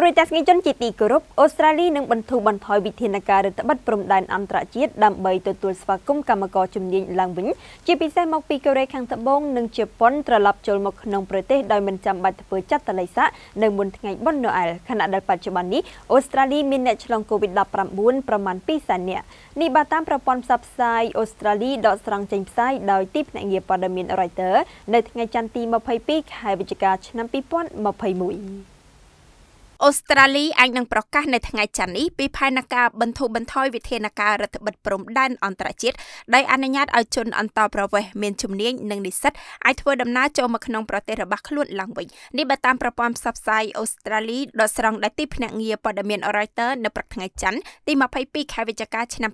ទ្រុយតាស្គីជនជាទីគោរពអូស្ត្រាលីនឹងបន្ធូរបន្ថយវិធានការរដ្ឋបတ်ព្រំដែនអន្តរជាតិដើម្បីទទួលស្វាគមន៍កម្មករជំនាញឡើងវិញជាពិសេសមកពីកូរ៉េខាងត្បូងនិងជប៉ុនត្រឡប់ចូលមកក្នុងប្រទេសដោយមិនចាំបាច់ធ្វើចាត់តលិស័កនៅមុនថ្ងៃបុណ្យណូអែលខណៈដែលបច្ចុប្បន្ននេះអូស្ត្រាលីមានអ្នកឆ្លង COVID-19 ប្រមាណ2សែននាក់នេះបើតាមប្រព័ន្ធផ្សព្វផ្សាយអូស្ត្រាលីដកស្រង់ចេញផ្សាយដោយទីភ្នាក់ងារព័ត៌មាន Reuters នៅថ្ងៃច័ន្ទទី22ខែវិច្ឆិកាឆ្នាំ2021អូស្ត្រាលីអាចនឹងប្រកាសនៅថ្ងៃច័ន្ទនេះពី ផែនការបន្ធូរបន្ថយវិធានការរដ្ឋបិទព្រំដែនអន្តរជាតិដោយអនុញ្ញាតឲ្យជនអន្តោប្រវេសន៍មានជំនាញនិងនិស្សិតអាចធ្វើដំណើរចូលមកក្នុងប្រទេសរបស់ខ្លួនឡើងវិញនេះបើតាមប្រព័ន្ធផ្សព្វផ្សាយអូស្ត្រាលីដ៏ស្រង់ដែលទីភ្នាក់ងារព័ត៌មាន Reuters នៅព្រឹកថ្ងៃច័ន្ទទី22ខែវិច្ឆិកាឆ្នាំ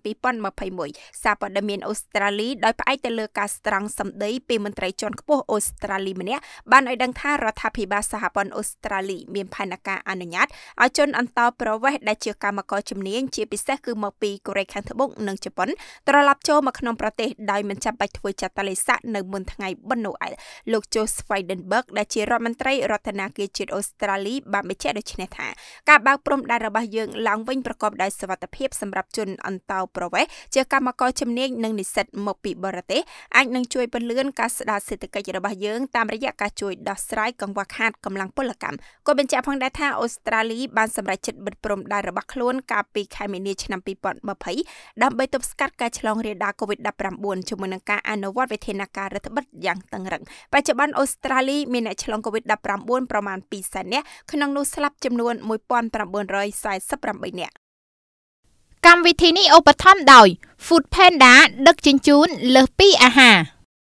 2021សារព័ត៌មានអូស្ត្រាលីដោយផ្អែកទៅលើការស្រង់សម្ដីពីមន្ត្រីជាន់ខ្ពស់អូស្ត្រាលីម្នាក់បានឲ្យដឹងថារដ្ឋាភិបាលសហព័ន្ធអូស្ត្រាលីមានផែនការអនុញ្ញាតត្តិឲ្យជនអន្តោប្រវេសន៍ដែលជាកម្មករជំនាញជា ពិសេសគឺមកពីកូរ៉េខាងត្បូងនិងជប៉ុនត្រឡប់ចូលមកក្នុងប្រទេសដោយមិនចាំបាច់ធ្វើចតលេស័កនៅមុនថ្ងៃបុណ្យណូអែលលោក Joe Swidenberg ដែលជារដ្ឋមន្ត្រីរដ្ឋាភិបាលជាតិអូស្ត្រាលីបានបញ្ជាក់ដូចនេះថា ការបើកព្រំដែនរបស់យើង ឡើងវិញប្រកបដោយសុវត្ថិភាពសម្រាប់ជនអន្តោប្រវេសន៍ជាកម្មករជំនាញនិងនិស្សិតមកពីបរទេសអាចនឹងជួយពន្លឿនការស្ដារសេដ្ឋកិច្ចរបស់យើងតាមរយៈការជួយដោះស្រាយកង្វះខាតកម្លាំងពលកម្មក៏បញ្ជាក់ផងដែរថាអូស្ត្រាត្រាលីបានសម្រេចចិត្តបិទព្រំដែនរបស់ខ្លួនកាលពីខែមីនាឆ្នាំ2020ដើម្បីទប់ស្កាត់ការឆ្លងរាលដាល COVID-19 ជាមួយនឹងការអនុវត្តវិធានការរដ្ឋបិទយ៉ាងតឹងរ៉ឹងបច្ចុប្បន្នអូស្ត្រាលីមានអ្នកឆ្លង COVID-19 ប្រមាណ2សែននាក់ក្នុងនោះស្លាប់ចំនួន1948នាក់កម្មវិធីនេះឧបត្ថម្ភដោយ Food Panda ដឹកជញ្ជូន លើសពីអាហារ